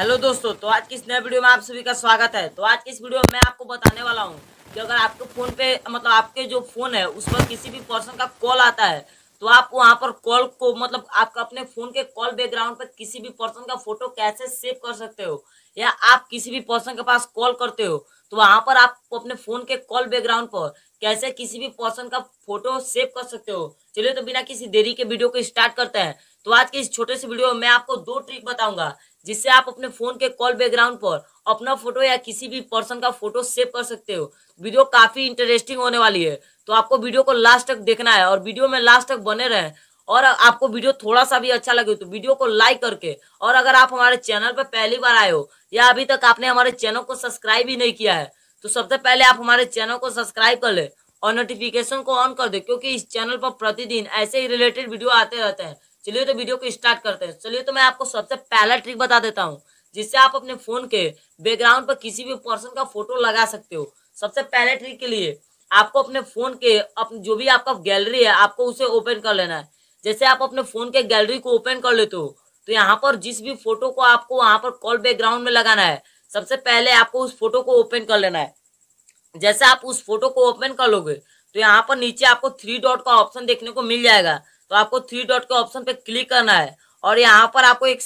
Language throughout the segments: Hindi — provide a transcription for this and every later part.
हेलो दोस्तों तो आज की इस नए वीडियो में आप सभी का स्वागत है तो आज की इस वीडियो में मैं आपको बताने वाला हूँ कि अगर आपके फ़ोन पे मतलब आपके जो फ़ोन है उस पर किसी भी पर्सन का कॉल आता है तो आप वहाँ पर कॉल को मतलब आपका अपने फ़ोन के कॉल बैकग्राउंड पर किसी भी पर्सन का फोटो कैसे सेव कर सकते हो या आप किसी भी पर्सन के पास कॉल करते हो तो वहाँ पर आप अपने फ़ोन के कॉल बैकग्राउंड पर कैसे किसी भी पर्सन का फोटो सेव कर सकते हो चलिए तो बिना किसी देरी के वीडियो को स्टार्ट करते हैं तो आज के इस छोटे से वीडियो में मैं आपको दो ट्रिक बताऊंगा जिससे आप अपने फोन के कॉल बैकग्राउंड पर अपना फोटो या किसी भी पर्सन का फोटो सेव कर सकते हो वीडियो काफी इंटरेस्टिंग होने वाली है तो आपको वीडियो को लास्ट तक देखना है और वीडियो में लास्ट तक बने रहे और आपको वीडियो थोड़ा सा भी अच्छा लगे तो वीडियो को लाइक करके और अगर आप हमारे चैनल पर पहली बार आए हो या अभी तक आपने हमारे चैनल को सब्सक्राइब ही नहीं किया है तो सबसे पहले आप हमारे चैनल को सब्सक्राइब कर ले और नोटिफिकेशन को ऑन कर दे क्योंकि इस चैनल पर प्रतिदिन ऐसे ही रिलेटेड वीडियो आते रहते हैं चलिए तो वीडियो को स्टार्ट करते हैं चलिए तो मैं आपको सबसे पहला ट्रिक बता देता हूँ जिससे आप अपने फोन के बैकग्राउंड पर किसी भी पर्सन का फोटो लगा सकते हो सबसे पहले ट्रिक के लिए आपको अपने फोन के अपने जो भी आपका गैलरी है आपको उसे ओपन कर लेना है जैसे आप अपने फोन के गैलरी को ओपन कर लेते हो तो यहाँ पर जिस भी फोटो को आपको वहां पर कॉल बैकग्राउंड में लगाना है सबसे पहले आपको उस फोटो को ओपन कर लेना है जैसे आप उस फोटो को ओपन कर लोगे तो यहाँ पर नीचे आपको थ्री डॉट का ऑप्शन देखने को मिल जाएगा तो आपको थ्री डॉट के ऑप्शन पे क्लिक करना है और यहाँ पर आपको एक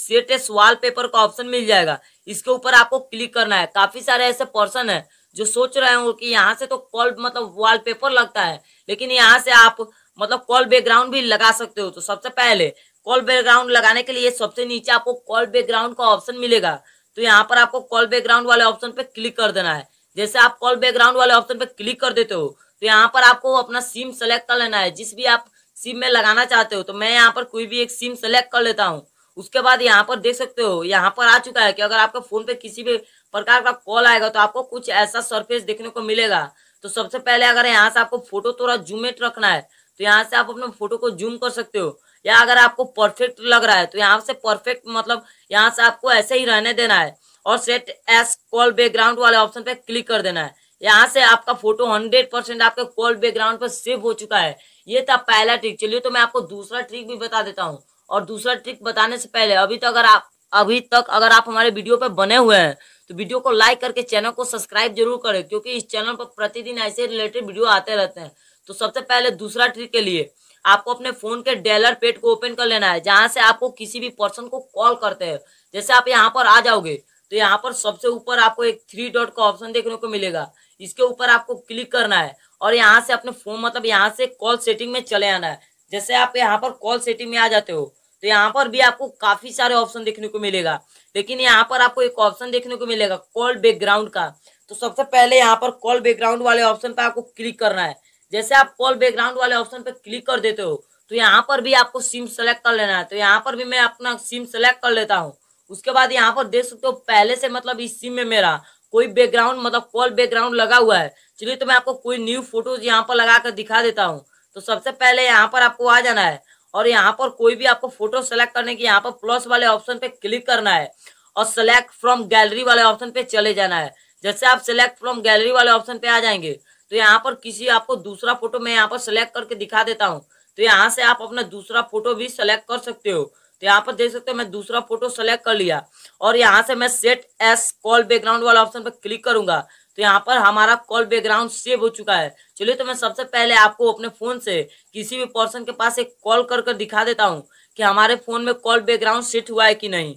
वाल पेपर का ऑप्शन मिल जाएगा इसके ऊपर आपको क्लिक करना है काफी सारे ऐसे पर्सन है जो सोच रहे हो कि यहाँ से तो कॉल मतलब वॉल पेपर लगता है लेकिन यहाँ से आप मतलब कॉल बैकग्राउंड भी लगा सकते हो तो सबसे पहले कॉल बैकग्राउंड लगाने के लिए सबसे नीचे आपको कॉल बैकग्राउंड का ऑप्शन मिलेगा तो यहाँ पर आपको कॉल बैकग्राउंड वाले ऑप्शन पे क्लिक कर देना है जैसे आप कॉल बैकग्राउंड वाले ऑप्शन पे क्लिक कर देते हो तो यहाँ पर आपको अपना सिम सेलेक्ट कर लेना है जिस भी आप सिम में लगाना चाहते हो तो मैं यहाँ पर कोई भी एक सिम सेलेक्ट कर लेता हूँ उसके बाद यहाँ पर देख सकते हो यहाँ पर आ चुका है कि अगर आपका फोन पे किसी भी प्रकार का कॉल आएगा तो आपको कुछ ऐसा सरफेस देखने को मिलेगा तो सबसे पहले अगर यहाँ से आपको फोटो थोड़ा जूमेट रखना है तो यहाँ से आप अपने फोटो को जूम कर सकते हो या अगर आपको परफेक्ट लग रहा है तो यहाँ से परफेक्ट मतलब यहाँ से आपको ऐसे ही रहने देना है और सेट एस कॉल बैकग्राउंड वाले ऑप्शन पे क्लिक कर देना है यहाँ से आपका फोटो हंड्रेड परसेंट आपके कॉल बैकग्राउंड पर सेव हो चुका है ये था पहला ट्रिक चलिए तो मैं आपको दूसरा ट्रिक भी बता देता हूँ और दूसरा ट्रिक बताने से पहले अभी तक तो अगर आप अभी तक अगर आप हमारे वीडियो पर बने हुए हैं तो वीडियो को लाइक करके चैनल को सब्सक्राइब जरूर करें क्योंकि इस चैनल पर प्रतिदिन ऐसे रिलेटेड वीडियो आते रहते हैं तो सबसे पहले दूसरा ट्रिक के लिए आपको अपने फोन के डेलर पेट को ओपन कर लेना है जहां से आपको किसी भी पर्सन को कॉल करते हैं जैसे आप यहाँ पर आ जाओगे तो यहाँ पर सबसे ऊपर आपको एक थ्री डॉट का ऑप्शन देखने को मिलेगा इसके ऊपर आपको क्लिक करना है और यहाँ से अपने फोन मतलब यहाँ से कॉल सेटिंग में चले आना है जैसे आप यहाँ पर कॉल सेटिंग में आ जाते हो तो यहाँ पर भी आपको काफी सारे ऑप्शन देखने को मिलेगा लेकिन यहाँ पर आपको एक ऑप्शन देखने को मिलेगा कॉल बैकग्राउंड का तो सबसे पहले यहाँ पर कॉल बैकग्राउंड वाले ऑप्शन पर आपको क्लिक करना है जैसे आप कॉल बैकग्राउंड वाले ऑप्शन पर क्लिक कर देते हो तो यहाँ पर भी आपको सिम सेलेक्ट कर लेना है तो यहाँ पर भी मैं अपना सिम सेलेक्ट कर लेता हूँ उसके बाद यहाँ पर देख सकते हो पहले से मतलब इस सिम में मेरा कोई बैकग्राउंड मतलब फॉल बैकग्राउंड लगा हुआ है चलिए तो मैं आपको कोई न्यू फोटोज यहाँ पर लगा कर दिखा देता हूँ तो सबसे पहले यहाँ पर आपको आ जाना है और यहाँ पर कोई भी आपको फोटो सेलेक्ट करने की यहाँ पर प्लस वाले ऑप्शन पे क्लिक करना है और सेलेक्ट फ्रॉम गैलरी वाले ऑप्शन पे चले जाना है जैसे आप सेलेक्ट फ्रॉम गैलरी वाले ऑप्शन पे आ जाएंगे तो यहाँ पर किसी आपको दूसरा फोटो मैं यहाँ पर सेलेक्ट करके दिखा देता हूँ तो यहाँ से आप अपना दूसरा फोटो भी सेलेक्ट कर सकते हो तो यहाँ पर देख सकते हैं मैं दूसरा फोटो सेलेक्ट कर लिया और यहाँ से मैं सेट एस कॉल बैकग्राउंड वाला ऑप्शन पर क्लिक करूंगा तो यहाँ पर हमारा कॉल बैकग्राउंड सेव हो चुका है चलिए तो मैं सबसे पहले आपको अपने फ़ोन से किसी भी पर्सन के पास एक कॉल कर कर दिखा देता हूँ कि हमारे फ़ोन में कॉल बैकग्राउंड सेट हुआ है कि नहीं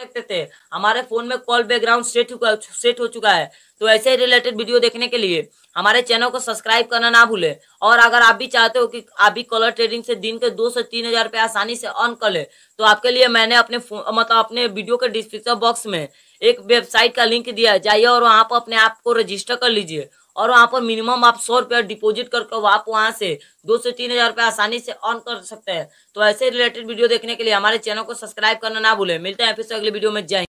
सकते थे हमारे फोन में कॉल बैकग्राउंड सेट हो सेट हो चुका है तो ऐसे रिलेटेड वीडियो देखने के लिए हमारे चैनल को सब्सक्राइब करना ना भूले और अगर आप भी चाहते हो कि आप भी कॉलर ट्रेडिंग से दिन के दो से तीन हजार रुपए आसानी से अर्न कर ले तो आपके लिए मैंने अपने मतलब अपने वीडियो के डिस्क्रिप्शन बॉक्स में एक वेबसाइट का लिंक दिया जाइए और वहाँ पर अपने आप को रजिस्टर कर लीजिए और वहाँ पर मिनिमम आप सौ रुपया डिपोजिट करके आप वहाँ से दो से तीन हज़ार रुपया आसानी से अर्न कर सकते हैं तो ऐसे रिलेटेड वीडियो देखने के लिए हमारे चैनल को सब्सक्राइब करना ना भूले मिलते हैं फिर से अगले वीडियो में जय